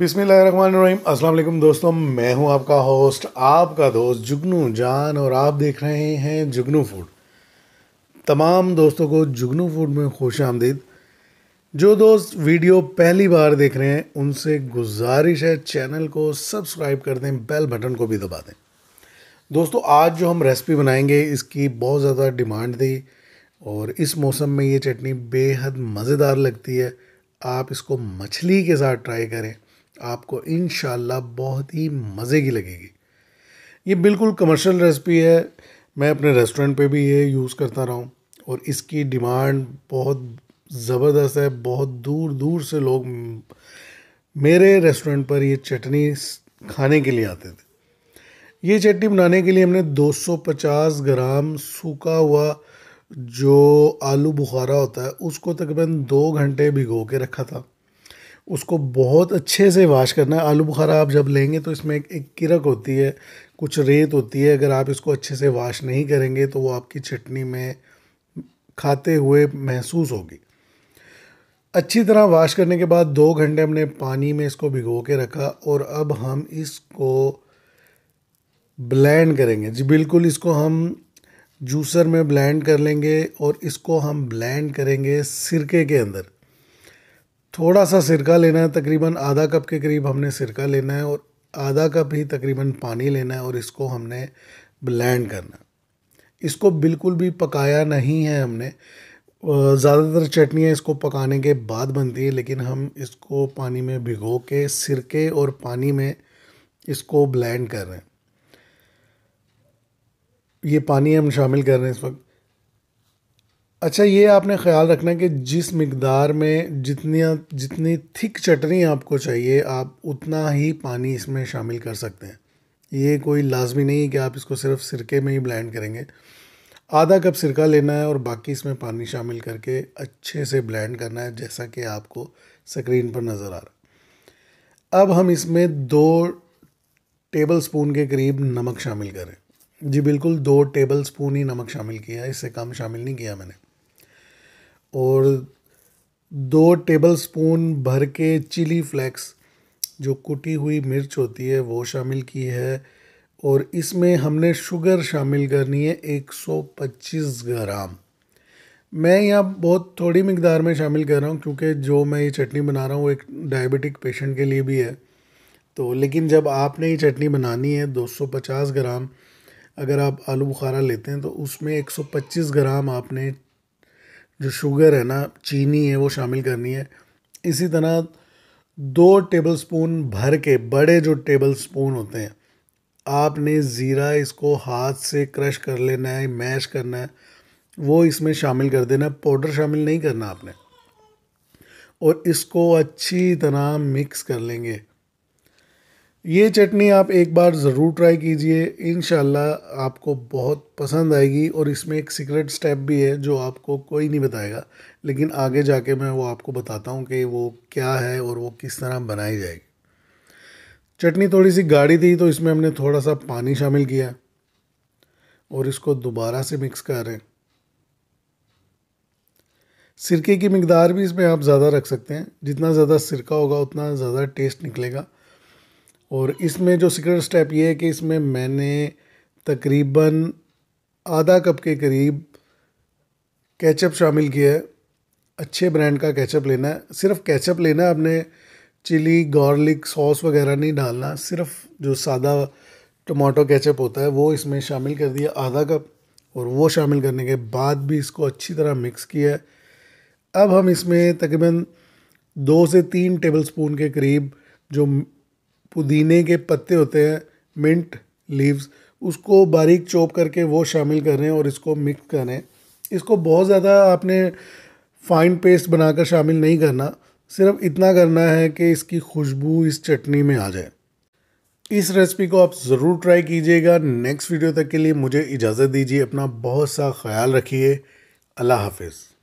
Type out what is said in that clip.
बिसमीम अस्सलाम दोस्तों मैं हूं आपका होस्ट आपका दोस्त जुगनू जान और आप देख रहे हैं जुगनू फूड तमाम दोस्तों को जुगनू फूड में खुश आमदीद जो दोस्त वीडियो पहली बार देख रहे हैं उनसे गुजारिश है चैनल को सब्सक्राइब कर दें बेल बटन को भी दबा दें दोस्तों आज जो हम रेसिपी बनाएंगे इसकी बहुत ज़्यादा डिमांड थी और इस मौसम में ये चटनी बेहद मज़ेदार लगती है आप इसको मछली के साथ ट्राई करें आपको इन बहुत ही मज़े की लगेगी ये बिल्कुल कमर्शियल रेसिपी है मैं अपने रेस्टोरेंट पे भी ये यूज़ करता रहा हूँ और इसकी डिमांड बहुत ज़बरदस्त है बहुत दूर दूर से लोग मेरे रेस्टोरेंट पर ये चटनी खाने के लिए आते थे ये चटनी बनाने के लिए हमने 250 ग्राम सूखा हुआ जो आलू बुखारा होता है उसको तकरीबन दो घंटे भिगो के रखा था उसको बहुत अच्छे से वाश करना है आलू बुखारा आप जब लेंगे तो इसमें एक, एक किरक होती है कुछ रेत होती है अगर आप इसको अच्छे से वाश नहीं करेंगे तो वो आपकी चटनी में खाते हुए महसूस होगी अच्छी तरह वाश करने के बाद दो घंटे हमने पानी में इसको भिगो के रखा और अब हम इसको ब्लेंड करेंगे जी बिल्कुल इसको हम जूसर में ब्लेंड कर लेंगे और इसको हम ब्लेंड करेंगे सिरके के अंदर थोड़ा सा सिरका लेना है तकरीबन आधा कप के करीब हमने सिरका लेना है और आधा कप ही तकरीबन पानी लेना है और इसको हमने ब्लैंड करना इसको बिल्कुल भी पकाया नहीं है हमने ज़्यादातर चटनियाँ इसको पकाने के बाद बनती है लेकिन हम इसको पानी में भिगो के सिरके और पानी में इसको ब्लैंड कर रहे हैं ये पानी हम शामिल कर रहे हैं इस वक्त अच्छा ये आपने ख्याल रखना कि जिस मकदार में जितनी जितनी थिक चटनी आपको चाहिए आप उतना ही पानी इसमें शामिल कर सकते हैं ये कोई लाजमी नहीं है कि आप इसको सिर्फ सिरके में ही ब्लेंड करेंगे आधा कप सिरका लेना है और बाकी इसमें पानी शामिल करके अच्छे से ब्लेंड करना है जैसा कि आपको स्क्रीन पर नज़र आ रहा अब हम इसमें दो टेबल स्पून के करीब नमक शामिल करें जी बिल्कुल दो टेबल स्पून ही नमक शामिल किया इससे कम शामिल नहीं किया मैंने और दो टेबलस्पून भर के चिली फ्लेक्स जो कुटी हुई मिर्च होती है वो शामिल की है और इसमें हमने शुगर शामिल करनी है 125 ग्राम मैं यहाँ बहुत थोड़ी मकदार में शामिल कर रहा हूँ क्योंकि जो मैं ये चटनी बना रहा हूँ वो एक डायबिटिक पेशेंट के लिए भी है तो लेकिन जब आपने ये चटनी बनानी है 250 ग्राम अगर आप आलू बुखारा लेते हैं तो उसमें 125 ग्राम आपने जो शुगर है ना चीनी है वो शामिल करनी है इसी तरह दो टेबल स्पून भर के बड़े जो टेबल स्पून होते हैं आपने ज़ीरा इसको हाथ से क्रश कर लेना है मैश करना है वो इसमें शामिल कर देना है पाउडर शामिल नहीं करना आपने और इसको अच्छी तरह मिक्स कर लेंगे ये चटनी आप एक बार ज़रूर ट्राई कीजिए इन आपको बहुत पसंद आएगी और इसमें एक सीक्रेट स्टेप भी है जो आपको कोई नहीं बताएगा लेकिन आगे जाके मैं वो आपको बताता हूँ कि वो क्या है और वो किस तरह बनाई जाएगी चटनी थोड़ी सी गाढ़ी थी तो इसमें हमने थोड़ा सा पानी शामिल किया और इसको दोबारा से मिक्स कर रहे हैं सिरके की मकदार भी इसमें आप ज़्यादा रख सकते हैं जितना ज़्यादा सिरका होगा उतना ज़्यादा टेस्ट निकलेगा और इसमें जो सीक्रेट स्टेप ये है कि इसमें मैंने तकरीबन आधा कप के करीब केचप शामिल किया है अच्छे ब्रांड का केचप लेना है सिर्फ केचप लेना है आपने चिली गार्लिक सॉस वगैरह नहीं डालना सिर्फ जो सादा टमाटो केचप होता है वो इसमें शामिल कर दिया आधा कप और वो शामिल करने के बाद भी इसको अच्छी तरह मिक्स किया अब हम इसमें तकरीबन दो से तीन टेबल स्पून के करीब जो पुदीने के पत्ते होते हैं मिंट लीव्स उसको बारीक चॉप करके वो शामिल करें और इसको मिक्स करें इसको बहुत ज़्यादा आपने फाइन पेस्ट बनाकर शामिल नहीं करना सिर्फ इतना करना है कि इसकी खुशबू इस चटनी में आ जाए इस रेसिपी को आप ज़रूर ट्राई कीजिएगा नेक्स्ट वीडियो तक के लिए मुझे इजाज़त दीजिए अपना बहुत सा ख्याल रखिए अल्लाह हाफिज़